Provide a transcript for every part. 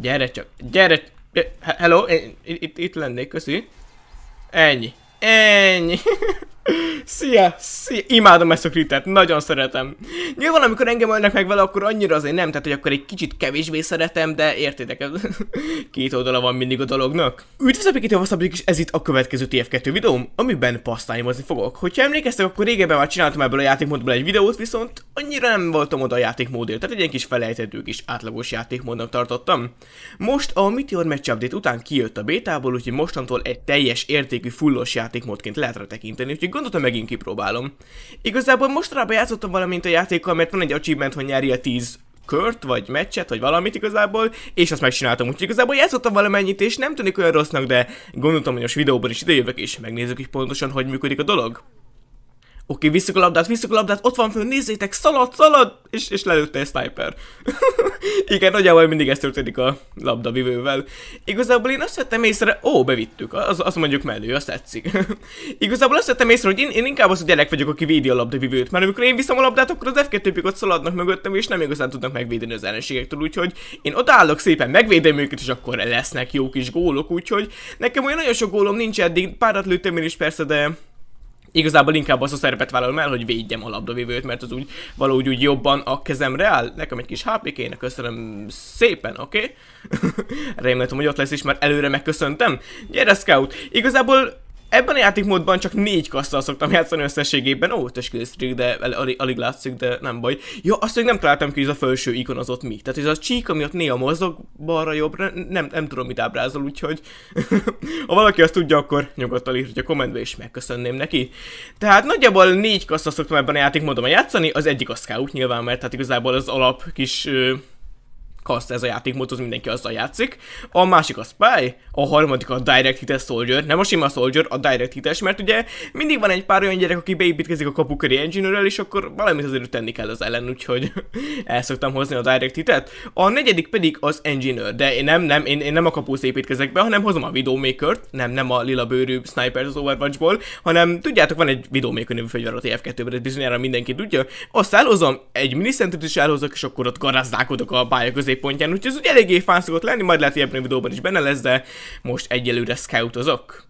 Gyere csak, gyere! Hello, itt, itt lennék, köszi. Ennyi. Ennyi. Szia, szia! Imádom ezt a kritet, nagyon szeretem. Nyilván, amikor engem ölnek meg vele, akkor annyira azért nem, tehát hogy akkor egy kicsit kevésbé szeretem, de értétek, két oldala van mindig a dolognak. Üdvözlök, itt a és ez itt a következő TF2 videóm, amiben pasztányozni fogok. Hogyha emlékeztek, akkor régebben már csináltam ebből a játékmódból egy videót, viszont annyira nem voltam oda a játékmódért, tehát egy ilyen kis felejtető kis átlagos játékmódnak tartottam. Most a Meteor Match Update után kijött a bétából, úgyhogy mostantól egy teljes értékű fullos játékmódként lehet tekinteni, úgyhogy gondoltam megint kipróbálom. Igazából mostanában játszottam valamint a játékkal, mert van egy achievement, hogy a 10 kört, vagy meccset, vagy valamit igazából, és azt megcsináltam. Úgyhogy igazából játszottam valamennyit, és nem tűnik olyan rossznak, de gondoltam, hogy most videóban is idejövök, és megnézzük is pontosan, hogy működik a dolog. Oké, visszük a labdát, visszük a labdát, ott van fönn, nézzétek, szalad, szalad, és, és lelőtte egy sniper. Igen, nagyjából mindig ez történik a vivővel. Igazából én azt vettem észre, ó, bevittük, az, az mondjuk mellő, azt tetszik. Igazából azt vettem észre, hogy én, én inkább az a gyerek vagyok, aki védi a vivőt, mert amikor én viszem a labdát, akkor az F2 ott szaladnak mögöttem, és nem igazán tudnak megvédeni az ellenségektől, úgyhogy én odállok szépen, megvédem őket, és akkor lesznek jó kis gólok, úgyhogy nekem olyan nagyon sok gólom nincs eddig, párat lőttem én is persze, de Igazából inkább azt a szerepet vállalom el, hogy védjem a labdavívőt, mert az úgy valahogy úgy jobban a kezemre áll. Nekem egy kis hp kéne, köszönöm szépen, oké? Okay? Remélem, hogy ott lesz is, mert előre megköszöntem. Gyere, Scout! Igazából Ebben a játékmódban csak négy kasszal szoktam játszani összességében. Ó, töskésztrik, de el, al alig látszik, de nem baj. Ja, azt még nem találtam ki, hogy ez a felső ikon az ott mi. Tehát ez a csík, ami ott néha mozog, balra, jobbra, nem, nem tudom mit ábrázol, úgyhogy ha valaki azt tudja, akkor nyugodtan írja a kommentbe, és megköszönném neki. Tehát nagyjából négy kasszal szoktam ebben a játékmódban játszani, az egyik a scout nyilván, mert hát igazából az alap kis ö, kaszt ez a játékmód, az mindenki azzal játszik. A másik a Spy, a harmadik a Direct Hites Soldier, nem a sima Soldier, a Direct Hit mert ugye mindig van egy pár olyan gyerek, aki beépítkezik a kapuköré engine és akkor valamit azért tenni kell az ellen, úgyhogy el szoktam hozni a Direct Hitet. A negyedik pedig az Engineer, de én nem, nem, én, én nem a kapusz építkezek be, hanem hozom a Widowmaker-t, nem, nem a lila bőrű sniper az Overwatchból, hanem tudjátok, van egy Widowmaker nevű fegyver a TF2-ben, ez bizonyára mindenki tudja. Azt elhozom, egy miniszentet is elhozok, és akkor ott garázdálkodok a pálya közé középpontján, úgyhogy ez ugye eléggé fán szokott lenni, majd lehet, hogy ebben a videóban is benne lesz, de most egyelőre scoutozok.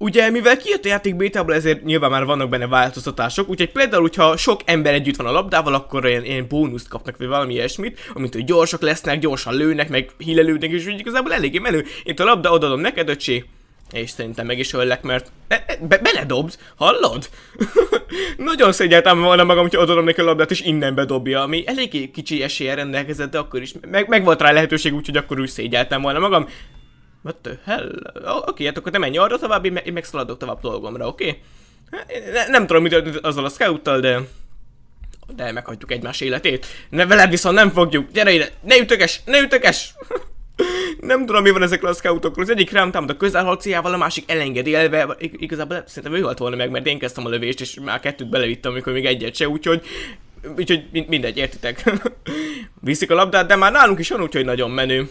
Ugye, mivel kijött a játék bétából, ezért nyilván már vannak benne változtatások, úgyhogy például, hogyha sok ember együtt van a labdával, akkor ilyen, ilyen bónuszt kapnak, vagy valami ilyesmit, amint hogy gyorsak lesznek, gyorsan lőnek, meg hílelődnek, és úgy igazából eléggé menő. én a labda odaadom neked, öcsi, és szerintem meg is öllek, mert be, be, beledobsz, hallod? Nagyon szégyeltem volna magam, hogy adom neki a labdát, és innen bedobja, ami eléggé kicsi esélye rendelkezett, de akkor is meg, meg volt rá lehetőség, úgyhogy akkor úgy szégyeltem volna magam. What the hell? Oké, okay, hát akkor te menj arra tovább, én, én megszaladok tovább dolgomra, oké? Okay? Hát, ne, nem tudom, mit azzal a scouttal, de... De meghagyjuk egymás életét. Ne, veled viszont nem fogjuk. Gyere ide! Ne ütökes! Ne ütökes! Nem tudom, mi van ezek a scoutokról. Az egyik rám támad a közelharciával, a másik elengedi elve. Ig- igazából szerintem ő halt volna meg, mert én kezdtem a lövést, és már kettőt belevittem, amikor még egyet se, úgyhogy Úgyhogy mindegy, értitek. Viszik a labdát, de már nálunk is van, úgyhogy nagyon menő. Oké,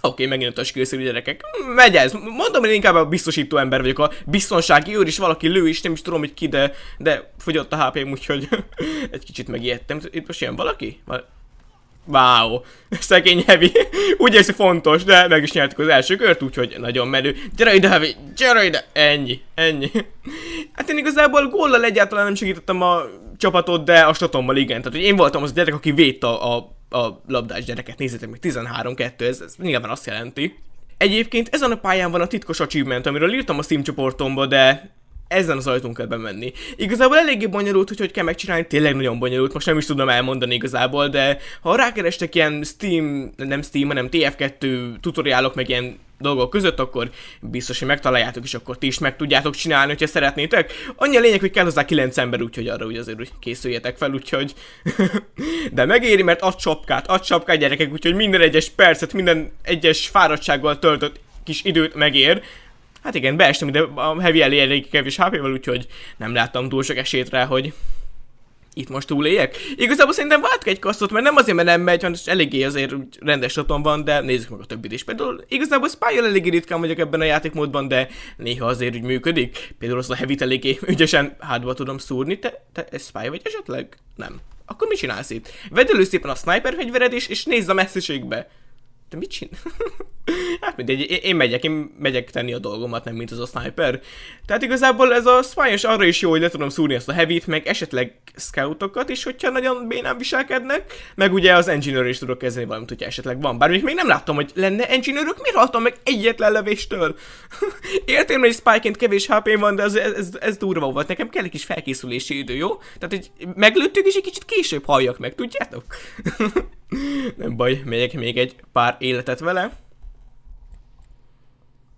okay, megint a skillszerű gyerekek. Megy ez. Mondom, hogy inkább a biztosító ember vagyok. A biztonsági őr is valaki lő is, nem is tudom, hogy ki, de, de fogyott a hp úgyhogy egy kicsit megijedtem. Itt most ilyen valaki? Val Wow, szegény Heavy. Úgy érzi fontos, de meg is nyertük az első kört, úgyhogy nagyon menő. Gyere ide, Heavy, gyere ide! Ennyi, ennyi. Hát én igazából góllal egyáltalán nem segítettem a csapatot, de a statommal igen. Tehát, hogy én voltam az a gyerek, aki védte a, a labdás gyereket. Nézzétek meg, 13-2, ez, ez nyilván azt jelenti. Egyébként ezen a pályán van a titkos achievement, amiről írtam a Steam csoportomba, de ezen az ajtón kell bemenni. Igazából eléggé bonyolult, hogy hogy kell megcsinálni, tényleg nagyon bonyolult, most nem is tudom elmondani igazából, de ha rákerestek ilyen Steam, nem Steam, hanem TF2 tutoriálok, meg ilyen dolgok között, akkor biztos, hogy megtaláljátok, és akkor ti is meg tudjátok csinálni, hogyha szeretnétek. Annyi a lényeg, hogy kell hozzá 9 ember, úgyhogy arra úgy azért úgy készüljetek fel, úgyhogy... De megéri, mert ad csapkát, ad csapkát gyerekek, úgyhogy minden egyes percet, minden egyes fáradtsággal töltött kis időt megér. Hát igen, beestünk, de a Heavy elé elég kevés HP-val, úgyhogy nem láttam túl sok esélyt rá, hogy itt most túléljek. Igazából szerintem váltok egy kasztot, mert nem azért, mert nem megy, hanem eléggé azért rendes otthon van, de nézzük meg a többit is. Például igazából spy eléggé ritkán vagyok ebben a játékmódban, de néha azért úgy működik. Például azt a heavy eléggé ügyesen hátba tudom szúrni. Te, te ez spy vagy esetleg? Nem. Akkor mit csinálsz itt? Vedd elő szépen a sniper fegyvered is, és nézz a messziségbe te mit csinál? hát mindegy, én megyek, én megyek tenni a dolgomat, nem mint az a sniper. Tehát igazából ez a spályos arra is jó, hogy le tudom szúrni ezt a heavy-t, meg esetleg scoutokat is, hogyha nagyon bénán viselkednek, meg ugye az engineer is tudok kezdeni valamit, hogyha esetleg van. Bár még nem láttam, hogy lenne engineerök, miért haltam meg egyetlen levéstől? Értem, hogy spike kevés hp van, de az, ez, ez, ez, durva volt. Nekem kell egy kis felkészülési idő, jó? Tehát, hogy meglőttük, és egy kicsit később halljak meg, tudjátok? nem baj, megyek még egy pár életet vele,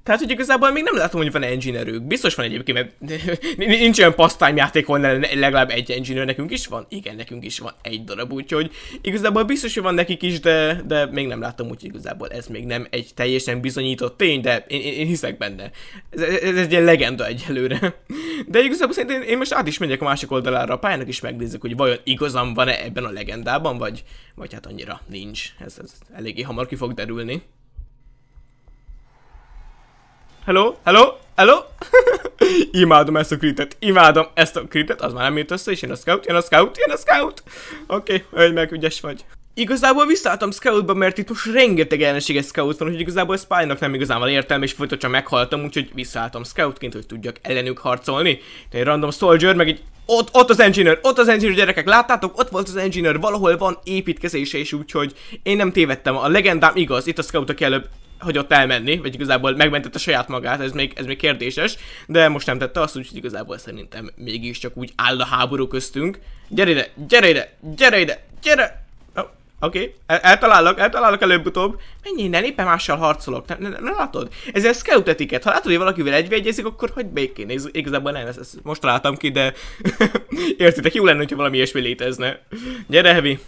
tehát, hogy igazából még nem látom, hogy van erők. Biztos van egyébként, mert nincs olyan pasztime játék, ahol legalább egy engine nekünk is van. Igen, nekünk is van egy darab, úgyhogy igazából biztos, hogy van nekik is, de, de még nem látom, hogy igazából ez még nem egy teljesen bizonyított tény, de én, én, én hiszek benne. Ez, ez, ez egy ilyen legenda egyelőre. De igazából szerintem én, én most át is megyek a másik oldalára a pályának, és megnézzük, hogy vajon igazam van-e ebben a legendában, vagy, vagy hát annyira nincs. Ez, ez eléggé hamar ki fog derülni hello, hello, hello. imádom ezt a kritet, imádom ezt a kritet, az már nem jött össze, és jön a scout, jön a scout, jön a scout. Oké, okay, meg, ügyes vagy. Igazából visszaálltam Scoutba, mert itt most rengeteg ellenséges Scout van, hogy igazából spy nem igazán van értelme, és folytonosan meghaltam, úgyhogy visszaálltam Scoutként, hogy tudjak ellenük harcolni. De egy random soldier, meg egy ott, ott az engineer, ott az engineer gyerekek, láttátok? Ott volt az engineer, valahol van építkezése is, úgyhogy én nem tévedtem, a legendám igaz, itt a aki előbb hogy ott elmenni, vagy igazából megmentette saját magát, ez még, ez még kérdéses, de most nem tette azt, úgyhogy igazából szerintem mégiscsak úgy áll a háború köztünk. Gyere ide, gyere ide, gyere ide, gyere! Oh, Oké, okay. El- eltalálok előbb-utóbb. Menj innen, éppen mással harcolok, nem, nem, ne látod? Ezzel etiket, ha látod, hogy valakivel egyvegyezik, akkor hogy békén, Igaz, igazából nem, ezt, ezt most találtam ki, de értitek, jó lenne, hogyha valami ilyesmi létezne. Gyere, Heavy!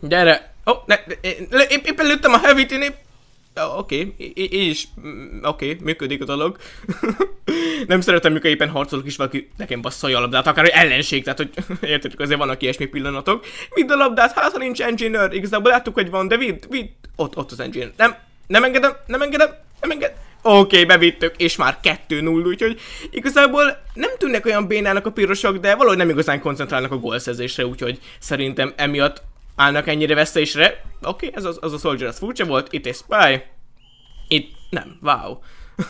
Gyere! Ó, oh, ne, én, éppen lőttem a Heavy-t, én épp oké, okay, így is, oké, okay, működik a dolog. nem szeretem, amikor éppen harcolok is valaki nekem basszolja a labdát, akár egy ellenség, tehát hogy értetek, azért vannak ilyesmi pillanatok. Vidd a labdát, hát ha nincs engineer, igazából láttuk, hogy van, de vidd, vidd, ott, ott az engineer. Nem, nem engedem, nem engedem, nem engedem. Oké, okay, bevittük, és már 2-0, úgyhogy igazából nem tűnnek olyan bénának a pirosok, de valahogy nem igazán koncentrálnak a gólszerzésre, úgyhogy szerintem emiatt állnak ennyire veszélyesre. Oké, okay, ez az, az a Soldier, az furcsa volt, itt egy Spy, itt nem, wow.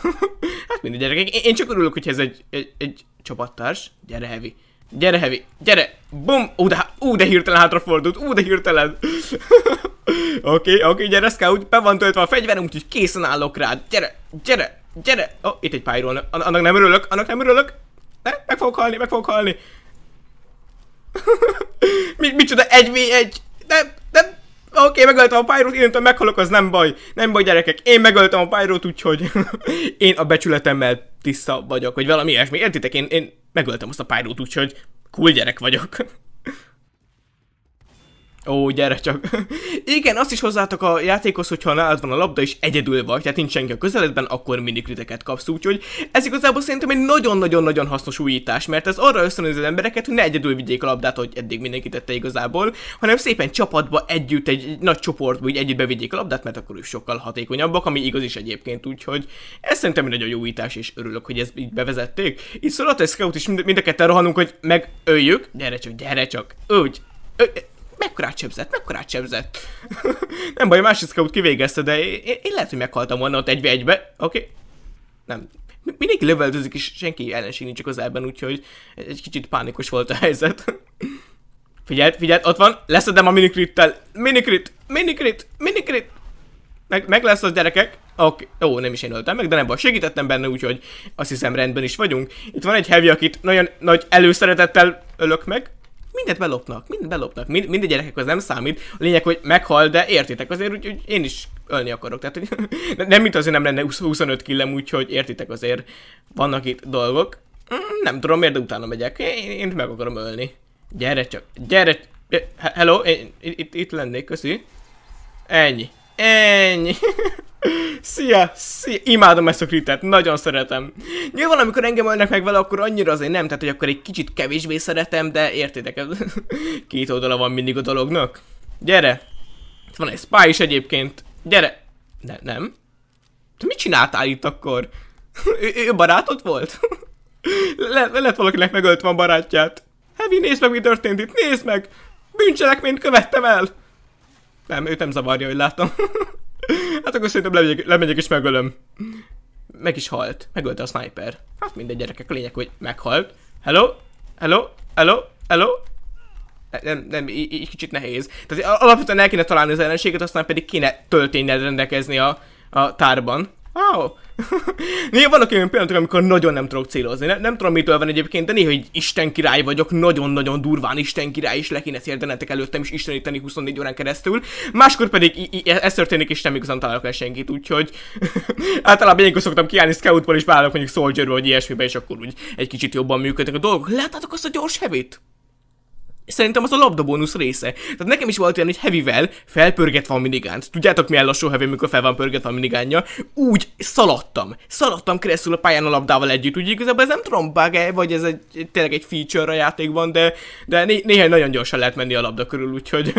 hát mindig gyerekek, én, én csak örülök, hogy ez egy, egy, egy csapattárs. Gyere, Heavy. Gyere, Heavy. Gyere. Bum. Ú, de, ú, de hirtelen hátrafordult. Ú, de hirtelen. Oké, oké, okay, okay, gyere, Scout. Be van töltve a fegyverem, úgyhogy készen állok rád. Gyere, gyere, gyere. Ó, oh, itt egy pályról. Annak nem örülök, annak nem örülök. Ne, meg fogok halni, meg fogok halni. Mi, micsoda, egy v egy nem, nem, oké, okay, megöltem a pályrót, innentől meghalok, az nem baj. Nem baj, gyerekek, én megöltem a pályrót, úgyhogy én a becsületemmel tiszta vagyok, vagy valami ilyesmi. Értitek, én, én megöltem azt a pályrót, úgyhogy cool gyerek vagyok. Ó, gyere csak. Igen, azt is hozzátok a játékhoz, hogyha nálad van a labda és egyedül vagy, tehát nincs senki a közeledben, akkor mindig kriteket kapsz, úgyhogy ez igazából szerintem egy nagyon-nagyon-nagyon hasznos újítás, mert ez arra ösztönözi az embereket, hogy ne egyedül vigyék a labdát, hogy eddig mindenki tette igazából, hanem szépen csapatba együtt, egy nagy csoportba így együtt bevigyék a labdát, mert akkor is sokkal hatékonyabbak, ami igaz is egyébként, úgyhogy ez szerintem egy nagyon jó újítás, és örülök, hogy ezt így bevezették. Itt szóval a Scout is mind, mind a ketten rohanunk, hogy megöljük, gyere csak, gyere csak, úgy, Ö mekkorát sebzett, mekkorát sebzett. nem baj, másik scout kivégezte, de én, én lehet, hogy meghaltam volna ott egy egybe, oké? Okay? Nem. Mindenki leveltőzik, és senki ellenség nincs közelben, úgyhogy egy kicsit pánikos volt a helyzet. Figyelj, figyelj, ott van, leszedem a minikrittel. Minikrit, minikrit, minikrit. Meg, meg lesz az gyerekek. Oké, okay. ó, nem is én öltem meg, de nem baj, segítettem benne, úgyhogy azt hiszem rendben is vagyunk. Itt van egy heavy, akit nagyon nagy előszeretettel ölök meg mindent belopnak, mindent belopnak. Mind, a gyerekek, az nem számít. A lényeg, hogy meghal, de értitek azért, hogy én is ölni akarok. Tehát, hogy nem, mint azért nem lenne 25 killem, úgyhogy értitek azért. Vannak itt dolgok. Mm, nem tudom miért, de utána megyek. Én, én meg akarom ölni. Gyere csak, gyere. Hello, én itt, itt lennék, köszi. Ennyi. Ennyi. Szia, szia! Imádom ezt a kritet, nagyon szeretem. Nyilván, amikor engem ölnek meg vele, akkor annyira azért nem, tehát hogy akkor egy kicsit kevésbé szeretem, de értétek, két oldala van mindig a dolognak. Gyere! Itt van egy spy is egyébként. Gyere! Ne, nem. Te mit csináltál itt akkor? ő, ő barátod volt? Le, lett valakinek megölt van barátját. Heavy, nézd meg, mi történt itt, nézd meg! Bűncselekményt követtem el! Nem, őt nem zavarja, hogy látom. Hát akkor szerintem lemegyek, lemegyek és megölöm. Meg is halt. Megölte a sniper. Hát minden gyerekek, a lényeg, hogy meghalt. Hello? Hello? Hello? Hello? nem, nem, így, kicsit nehéz. Tehát alapvetően el kéne találni az ellenséget, aztán pedig kéne töltényed rendelkezni a, a tárban. Oh. néha vannak olyan pillanatok, amikor nagyon nem tudok célozni. Ne, nem tudom, mitől van egyébként, de néha, hogy Isten király vagyok, nagyon-nagyon durván Isten király, és le kéne szérdenetek előttem is isteníteni 24 órán keresztül. Máskor pedig i- i- ez történik, és nem igazán találok el senkit, úgyhogy általában ilyenkor szoktam kiállni scoutból, és beállok mondjuk soldier vagy ilyesmibe, és akkor úgy egy kicsit jobban működnek a dolgok. Láttátok azt a gyors hevét? Szerintem az a labdabónusz része. Tehát nekem is volt olyan, hogy hevivel felpörgetve a minigánt. Tudjátok milyen lassú heavy, mikor fel van pörgetve a minigánja? Úgy szaladtam. Szaladtam keresztül a pályán a labdával együtt. Úgy igazából ez nem tudom bug -e, vagy ez egy, tényleg egy feature a játékban, de, de né- néhány nagyon gyorsan lehet menni a labda körül, úgyhogy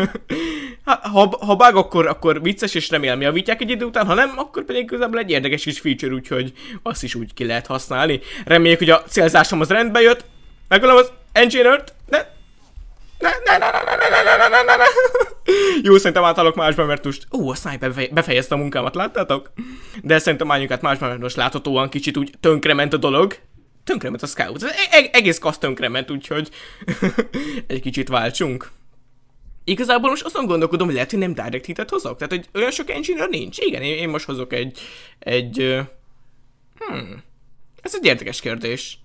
ha, ha bug, akkor, akkor vicces, és remélem javítják egy idő után, ha nem, akkor pedig igazából egy érdekes kis feature, úgyhogy azt is úgy ki lehet használni. Reméljük, hogy a célzásom az rendbe jött. Megölöm az engineert, ne, ne, ne, ne, ne, ne, ne, ne, ne, ne, ne. Jó, szerintem átállok másba, mert most... Ó, a sniper befejezte a munkámat, láttátok? De szerintem álljunk át másba, mert most láthatóan kicsit úgy tönkrement a dolog. Tönkrement a scout. E egész kasz tönkrement, úgyhogy... egy kicsit váltsunk. Igazából most azon gondolkodom, hogy lehet, hogy nem direct hitet hozok. Tehát, hogy olyan sok engineer nincs. Igen, én, én most hozok egy... Egy... Hmm. Ez egy érdekes kérdés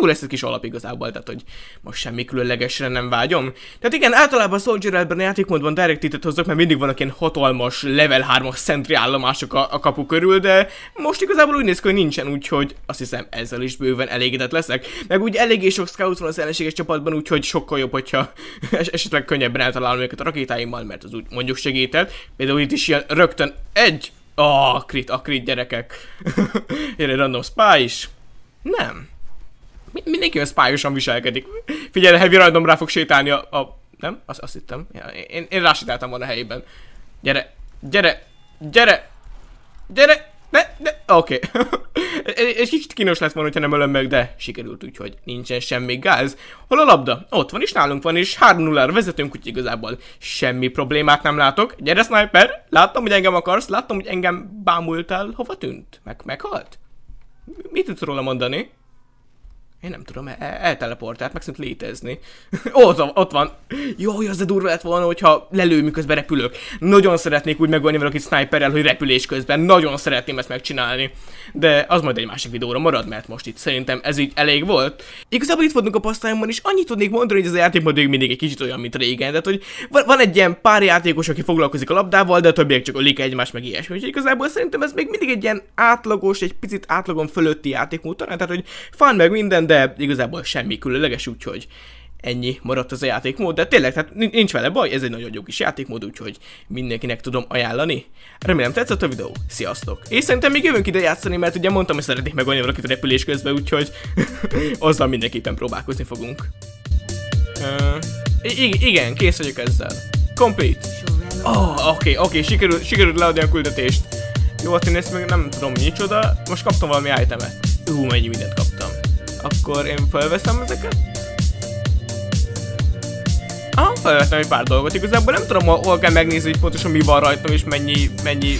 jó lesz egy kis alap igazából, tehát hogy most semmi különlegesre nem vágyom. Tehát igen, általában a Soldier Elben játékmódban direct hozok, mert mindig vannak ilyen hatalmas level 3-as szentri állomások a, a kapu körül, de most igazából úgy néz ki, hogy nincsen, úgyhogy azt hiszem ezzel is bőven elégedett leszek. Meg úgy eléggé sok scout van az ellenséges csapatban, úgyhogy sokkal jobb, hogyha es esetleg könnyebben eltalálom őket a rakétáimmal, mert az úgy mondjuk segített. Például itt is ilyen rögtön egy... a oh, krit, a krit gyerekek. Jön egy random spy is. Nem. Mindenki olyan spájosan viselkedik. Figyelj, Heavy Random rá fog sétálni a... a nem? Azt, azt hittem. Ja, én, én rásétáltam volna a helyében. Gyere, gyere, gyere, gyere, ne, ne, oké. Okay. Egy kicsit kínos lesz volna, ha nem ölöm meg, de sikerült úgyhogy nincsen semmi gáz. Hol a labda? Ott van, és nálunk van, és 3 0 vezetünk, úgy igazából semmi problémát nem látok. Gyere, sniper! Láttam, hogy engem akarsz, láttam, hogy engem bámultál, hova tűnt? Meg meghalt? Mit tudsz róla mondani? Én nem tudom, el- elteleportált, meg létezni. Ó, ott, ott van. Jó, hogy az de durva lett volna, hogyha lelő, miközben repülök. Nagyon szeretnék úgy megölni valaki sniperrel, hogy repülés közben. Nagyon szeretném ezt megcsinálni. De az majd egy másik videóra marad, mert most itt szerintem ez így elég volt. Igazából itt voltunk a pasztályomban, és annyit tudnék mondani, hogy ez a játék még mindig egy kicsit olyan, mint régen. Tehát, hogy van egy ilyen pár játékos, aki foglalkozik a labdával, de a többiek csak ölik egymást, meg ilyesmi. Úgyhogy igazából szerintem ez még mindig egy ilyen átlagos, egy picit átlagon fölötti játékmód. Tehát, hogy fán meg minden, de igazából semmi különleges, úgyhogy ennyi maradt az a játékmód, de tényleg, tehát nincs vele baj, ez egy nagyon jó kis játékmód, úgyhogy mindenkinek tudom ajánlani. Remélem tetszett a videó, sziasztok! És szerintem még jövünk ide játszani, mert ugye mondtam, hogy szeretnék megölni valakit repülés közben, úgyhogy azzal mindenképpen próbálkozni fogunk. Uh, igen, kész vagyok ezzel. Complete. Oh, oké, okay, oké, okay, sikerült, sikerült leadni a küldetést. Jó, hát én ezt meg nem tudom micsoda, most kaptam valami itemet. Hú, mennyi mindent kap. Akkor én felveszem ezeket. Aha, felvettem egy pár dolgot. Igazából nem tudom, hol kell megnézni, hogy pontosan mi van rajtam, és mennyi, mennyi